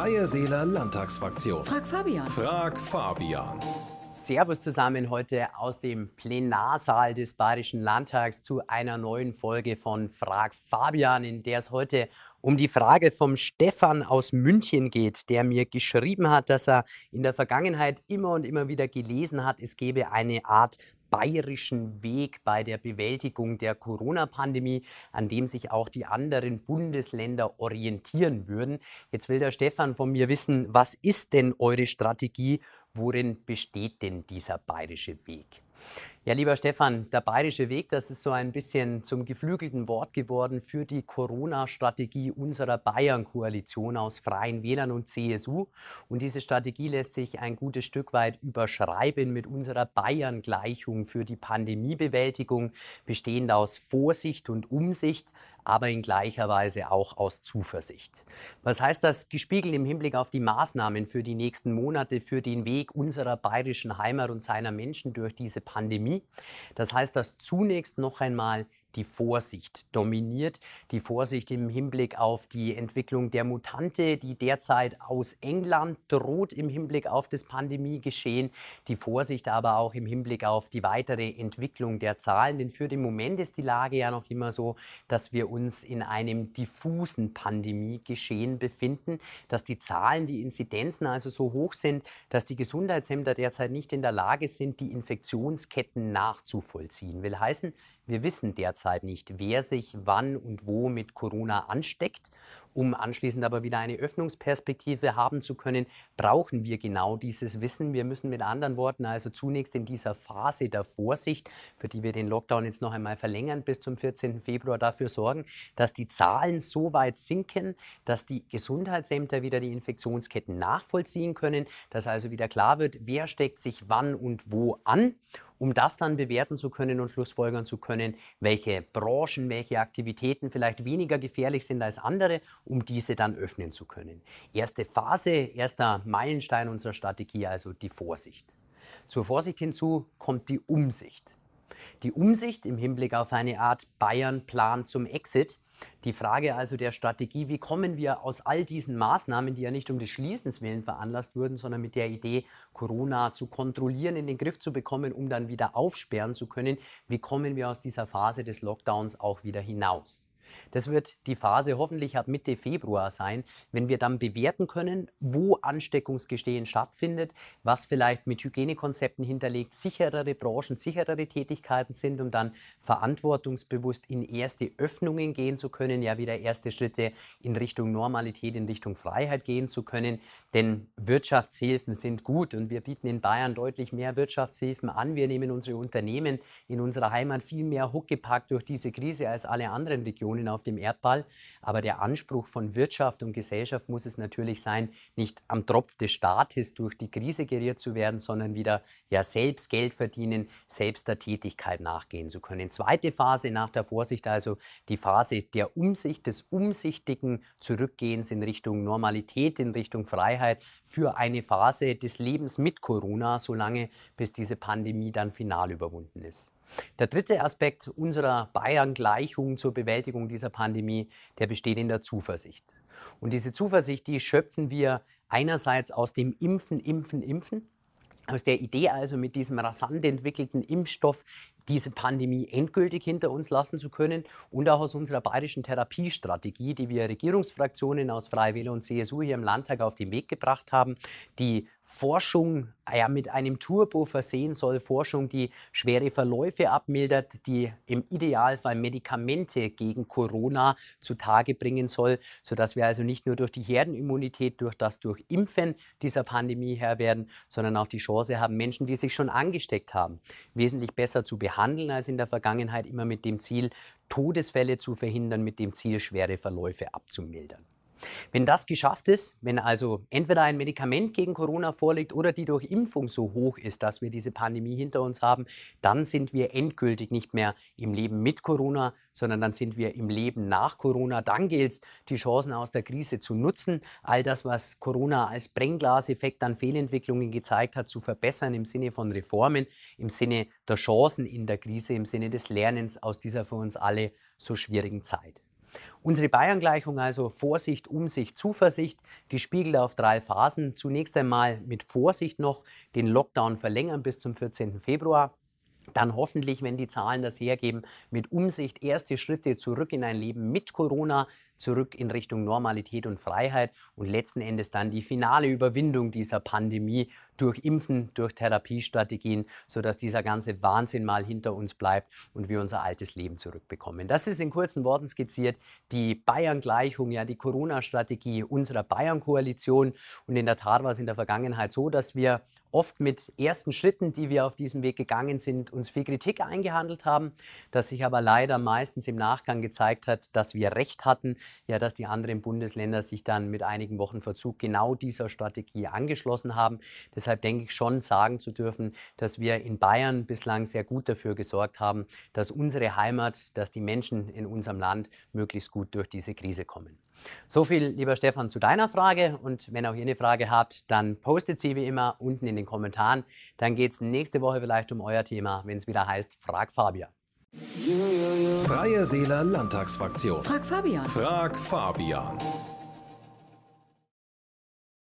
Freie Wähler Landtagsfraktion. Frag Fabian. Frag Fabian. Servus zusammen heute aus dem Plenarsaal des Bayerischen Landtags zu einer neuen Folge von Frag Fabian, in der es heute um die Frage vom Stefan aus München geht, der mir geschrieben hat, dass er in der Vergangenheit immer und immer wieder gelesen hat, es gebe eine Art bayerischen Weg bei der Bewältigung der Corona-Pandemie, an dem sich auch die anderen Bundesländer orientieren würden. Jetzt will der Stefan von mir wissen, was ist denn eure Strategie? Worin besteht denn dieser bayerische Weg? Ja, lieber Stefan, der bayerische Weg, das ist so ein bisschen zum geflügelten Wort geworden für die Corona-Strategie unserer Bayern-Koalition aus Freien Wählern und CSU. Und diese Strategie lässt sich ein gutes Stück weit überschreiben mit unserer Bayern-Gleichung für die Pandemiebewältigung, bestehend aus Vorsicht und Umsicht, aber in gleicher Weise auch aus Zuversicht. Was heißt das gespiegelt im Hinblick auf die Maßnahmen für die nächsten Monate, für den Weg unserer bayerischen Heimat und seiner Menschen durch diese Pandemie? Pandemie. Das heißt, dass zunächst noch einmal die Vorsicht, dominiert die Vorsicht im Hinblick auf die Entwicklung der Mutante, die derzeit aus England droht im Hinblick auf das Pandemiegeschehen, die Vorsicht aber auch im Hinblick auf die weitere Entwicklung der Zahlen, denn für den Moment ist die Lage ja noch immer so, dass wir uns in einem diffusen Pandemiegeschehen befinden, dass die Zahlen, die Inzidenzen also so hoch sind, dass die Gesundheitsämter derzeit nicht in der Lage sind, die Infektionsketten nachzuvollziehen. Will heißen, wir wissen derzeit nicht, wer sich wann und wo mit Corona ansteckt um anschließend aber wieder eine Öffnungsperspektive haben zu können, brauchen wir genau dieses Wissen. Wir müssen mit anderen Worten also zunächst in dieser Phase der Vorsicht, für die wir den Lockdown jetzt noch einmal verlängern bis zum 14. Februar, dafür sorgen, dass die Zahlen so weit sinken, dass die Gesundheitsämter wieder die Infektionsketten nachvollziehen können, dass also wieder klar wird, wer steckt sich wann und wo an um das dann bewerten zu können und schlussfolgern zu können, welche Branchen, welche Aktivitäten vielleicht weniger gefährlich sind als andere um diese dann öffnen zu können. Erste Phase, erster Meilenstein unserer Strategie, also die Vorsicht. Zur Vorsicht hinzu kommt die Umsicht. Die Umsicht im Hinblick auf eine Art Bayern-Plan zum Exit. Die Frage also der Strategie, wie kommen wir aus all diesen Maßnahmen, die ja nicht um des Schließens willen veranlasst wurden, sondern mit der Idee, Corona zu kontrollieren, in den Griff zu bekommen, um dann wieder aufsperren zu können, wie kommen wir aus dieser Phase des Lockdowns auch wieder hinaus? Das wird die Phase hoffentlich ab Mitte Februar sein, wenn wir dann bewerten können, wo Ansteckungsgestehen stattfindet, was vielleicht mit Hygienekonzepten hinterlegt, sicherere Branchen, sicherere Tätigkeiten sind, um dann verantwortungsbewusst in erste Öffnungen gehen zu können, ja wieder erste Schritte in Richtung Normalität, in Richtung Freiheit gehen zu können. Denn Wirtschaftshilfen sind gut und wir bieten in Bayern deutlich mehr Wirtschaftshilfen an. Wir nehmen unsere Unternehmen in unserer Heimat viel mehr Huckepack durch diese Krise als alle anderen Regionen Regionen auf dem Erdball. Aber der Anspruch von Wirtschaft und Gesellschaft muss es natürlich sein, nicht am Tropf des Staates durch die Krise geriert zu werden, sondern wieder ja selbst Geld verdienen, selbst der Tätigkeit nachgehen zu können. Zweite Phase nach der Vorsicht, also die Phase der Umsicht, des umsichtigen Zurückgehens in Richtung Normalität, in Richtung Freiheit für eine Phase des Lebens mit Corona, solange bis diese Pandemie dann final überwunden ist. Der dritte Aspekt unserer Bayern-Gleichung zur Bewältigung dieser Pandemie, der besteht in der Zuversicht. Und diese Zuversicht, die schöpfen wir einerseits aus dem Impfen, Impfen, Impfen. Aus der Idee also mit diesem rasant entwickelten Impfstoff diese Pandemie endgültig hinter uns lassen zu können und auch aus unserer bayerischen Therapiestrategie, die wir Regierungsfraktionen aus Freie und CSU hier im Landtag auf den Weg gebracht haben, die Forschung ja, mit einem Turbo versehen soll, Forschung, die schwere Verläufe abmildert, die im Idealfall Medikamente gegen Corona zutage bringen soll, sodass wir also nicht nur durch die Herdenimmunität, durch das durch Impfen dieser Pandemie Herr werden, sondern auch die Chance haben, Menschen, die sich schon angesteckt haben, wesentlich besser zu behandeln handeln als in der Vergangenheit, immer mit dem Ziel, Todesfälle zu verhindern, mit dem Ziel, schwere Verläufe abzumildern. Wenn das geschafft ist, wenn also entweder ein Medikament gegen Corona vorliegt oder die durch Impfung so hoch ist, dass wir diese Pandemie hinter uns haben, dann sind wir endgültig nicht mehr im Leben mit Corona, sondern dann sind wir im Leben nach Corona. Dann gilt es, die Chancen aus der Krise zu nutzen, all das, was Corona als Brennglaseffekt an Fehlentwicklungen gezeigt hat, zu verbessern im Sinne von Reformen, im Sinne der Chancen in der Krise, im Sinne des Lernens aus dieser für uns alle so schwierigen Zeit. Unsere Bayern-Gleichung also Vorsicht, Umsicht, Zuversicht, die spiegelt auf drei Phasen. Zunächst einmal mit Vorsicht noch den Lockdown verlängern bis zum 14. Februar dann hoffentlich, wenn die Zahlen das hergeben, mit Umsicht erste Schritte zurück in ein Leben mit Corona, zurück in Richtung Normalität und Freiheit und letzten Endes dann die finale Überwindung dieser Pandemie durch Impfen, durch Therapiestrategien, sodass dieser ganze Wahnsinn mal hinter uns bleibt und wir unser altes Leben zurückbekommen. Das ist in kurzen Worten skizziert die Bayern-Gleichung, ja die Corona-Strategie unserer Bayern-Koalition. Und in der Tat war es in der Vergangenheit so, dass wir oft mit ersten Schritten, die wir auf diesem Weg gegangen sind, uns viel Kritik eingehandelt haben, dass sich aber leider meistens im Nachgang gezeigt hat, dass wir recht hatten, ja, dass die anderen Bundesländer sich dann mit einigen Wochen Verzug genau dieser Strategie angeschlossen haben. Deshalb denke ich schon sagen zu dürfen, dass wir in Bayern bislang sehr gut dafür gesorgt haben, dass unsere Heimat, dass die Menschen in unserem Land möglichst gut durch diese Krise kommen. So viel, lieber Stefan, zu deiner Frage. Und wenn auch ihr eine Frage habt, dann postet sie wie immer unten in den Kommentaren. Dann geht es nächste Woche vielleicht um euer Thema, wenn es wieder heißt Frag Fabian. Freie Wähler Landtagsfraktion. Frag Fabian. Frag Fabian.